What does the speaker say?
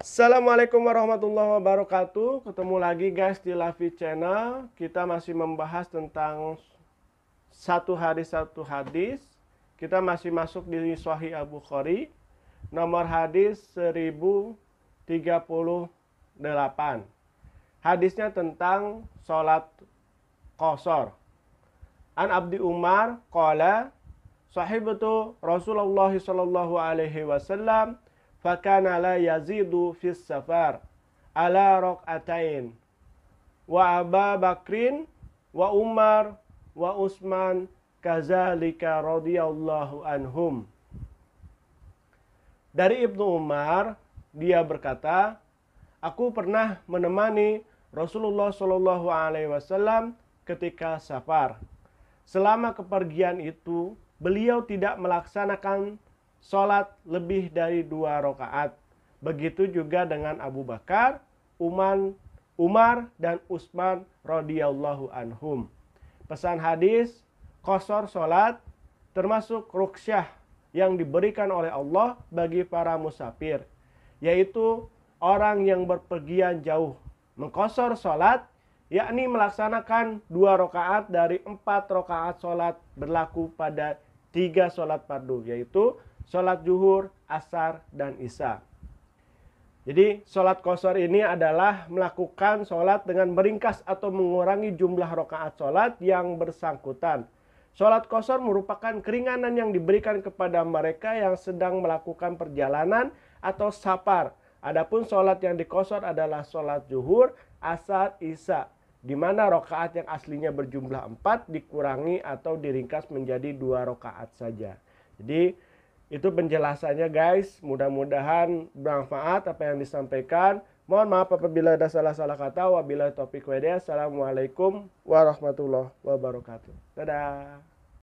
Assalamualaikum warahmatullahi wabarakatuh. Ketemu lagi guys di Lavi Channel. Kita masih membahas tentang satu hadis satu hadis. Kita masih masuk di Suahi Abu Khari. Nomor hadis 1038. Hadisnya tentang sholat kosor. An Abdi Umar qala Sahibatu Rasulullah sallallahu alaihi wasallam fakana la yazidu fis safar ala rok'atain wa Aba Bakrin wa Umar wa Utsman kazalika radhiyallahu anhum Dari Ibnu Umar dia berkata aku pernah menemani Rasulullah Shallallahu alaihi wasallam ketika safar selama kepergian itu beliau tidak melaksanakan sholat lebih dari dua rakaat, Begitu juga dengan Abu Bakar, Uman, Umar, dan Utsman radhiyallahu anhum. Pesan hadis, kosor sholat termasuk ruksyah yang diberikan oleh Allah bagi para musafir, yaitu orang yang berpergian jauh. Mengkosor sholat, yakni melaksanakan dua rakaat dari empat rakaat sholat berlaku pada tiga sholat fardu, yaitu sholat zuhur, asar, dan isya. Jadi sholat kosor ini adalah melakukan sholat dengan meringkas atau mengurangi jumlah rokaat sholat yang bersangkutan. Sholat kosor merupakan keringanan yang diberikan kepada mereka yang sedang melakukan perjalanan atau safar. Adapun sholat yang dikosor adalah sholat zuhur, asar, isya, di mana rokaat yang aslinya berjumlah empat dikurangi atau diringkas menjadi dua rokaat saja. Jadi itu penjelasannya guys. Mudah-mudahan bermanfaat apa yang disampaikan. Mohon maaf apabila ada salah-salah kata. wabila topik wa Assalamualaikum warahmatullahi wabarakatuh. Dadah.